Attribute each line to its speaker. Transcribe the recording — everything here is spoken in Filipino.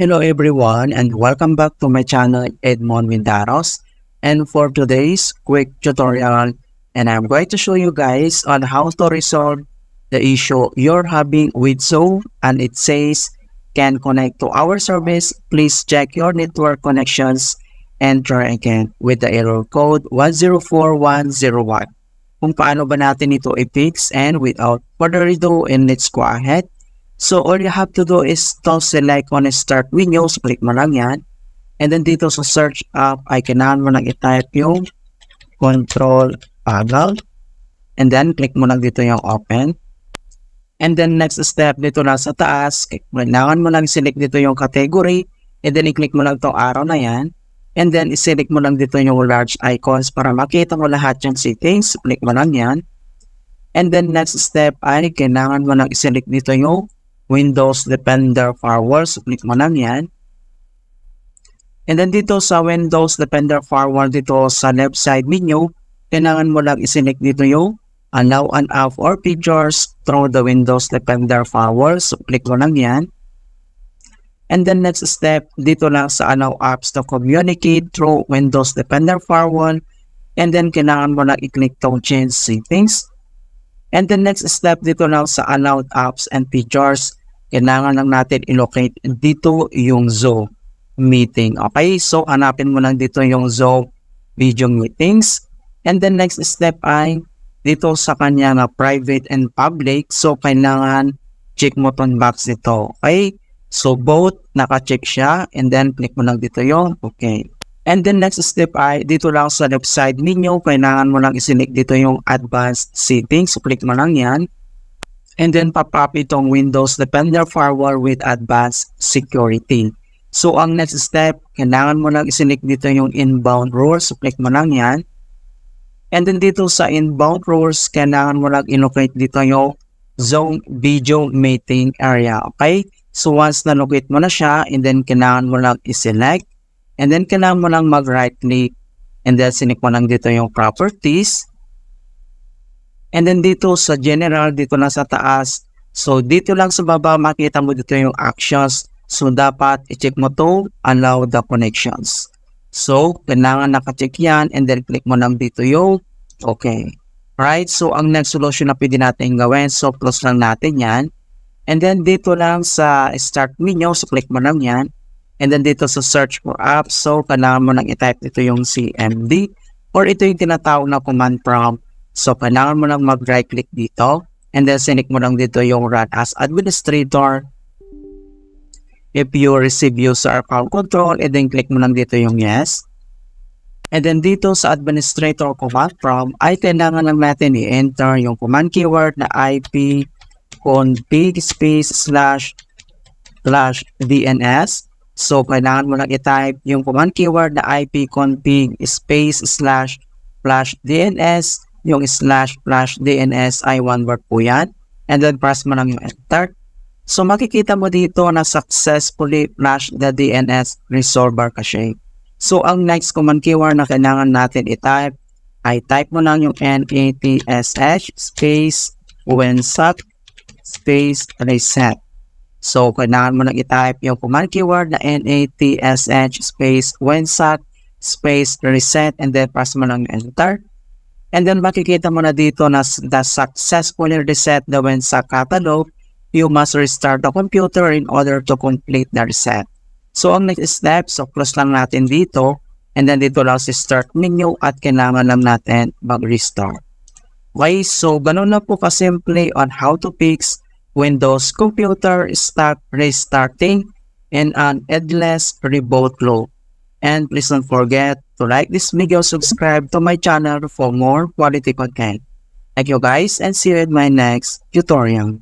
Speaker 1: Hello everyone and welcome back to my channel Edmond Windaros and for today's quick tutorial and I'm going to show you guys on how to resolve the issue you're having with Zoom and it says can connect to our service please check your network connections and try again with the error code 104101 kung paano ba natin ito i-fix and without further ado and let's go ahead So all you have to do is to like on start windows, click mo lang yan. And then dito sa search up, I kailangan mo lang i-type yung control toggle. And then click mo lang dito yung open. And then next step dito na sa taas, kailangan mo lang select dito yung category. And then i-click mo lang itong arrow na yan. And then i-select mo lang dito yung large icons para makita mo lahat yung settings. Click mo lang yan. And then next step ay kailangan mo lang i-select dito yung Windows Defender Firewall. So, click mo lang yan. And then dito sa Windows Defender Firewall dito sa left side menu, kailangan mo lang isinik dito yung allow and off or features through the Windows Defender Firewall. So click mo lang yan. And then next step, dito lang sa allow apps to communicate through Windows Defender Firewall. And then kailangan mo lang i-click tong change settings. And the next step dito lang sa allowed apps and features kailangan lang natin i-locate dito yung Zoom meeting. Okay, so hanapin mo lang dito yung Zoom video meetings. And then next step ay dito sa kanya na private and public. So kailangan check mo tong box nito. Okay, so both naka-check siya and then click mo lang dito yung okay. And then next step ay dito lang sa left side ninyo, kailangan mo lang isinik dito yung advanced settings. So click mo lang yan and then pop itong Windows Defender Firewall with Advanced Security. So, ang next step, kailangan mo lang isinik dito yung inbound rules. Click mo lang yan. And then dito sa inbound rules, kailangan mo lang inlocate dito yung zone video meeting area. Okay? So, once na-locate mo na siya, and then kailangan mo lang iselect. And then kailangan mo lang mag-right click. And then sinik mo lang dito yung properties. And then dito sa general, dito na sa taas. So dito lang sa baba makita mo dito yung actions. So dapat i-check mo to allow the connections. So kailangan nakacheck yan and then click mo lang dito yung okay. Right? So ang next solution na pwede natin gawin, so close lang natin yan. And then dito lang sa start menu, so click mo lang yan. And then dito sa search for apps, so kailangan mo nang i-type ito yung CMD or ito yung tinatawag na command prompt So, kailangan mo lang mag-right click dito and then sinik mo lang dito yung run as administrator. If you receive user account control, and then click mo lang dito yung yes. And then dito sa administrator command prompt, ay kailangan lang natin i-enter yung command keyword na IP config space slash slash DNS. So, kailangan mo lang i-type yung command keyword na ipconfig space slash slash DNS yung slash slash DNSI one work po yan. And then press mo lang yung enter. So makikita mo dito na successfully flash the DNS resolver cache. So ang next command keyword na kailangan natin i-type ay type mo lang yung NATSH space WinSat space reset. So kailangan mo lang i-type yung command keyword na NATSH space WinSat space reset and then press mo lang enter. And then makikita mo na dito na the successfully reset the WinSAC catalog, you must restart the computer in order to complete the reset. So ang next step, so close lang natin dito. And then dito lang si start menu at kailangan lang natin mag-restart. Okay, so ganun na po kasimple on how to fix Windows computer start restarting and an endless reboot loop. And please don't forget to like this video, subscribe to my channel for more quality content. Thank you guys and see you in my next tutorial.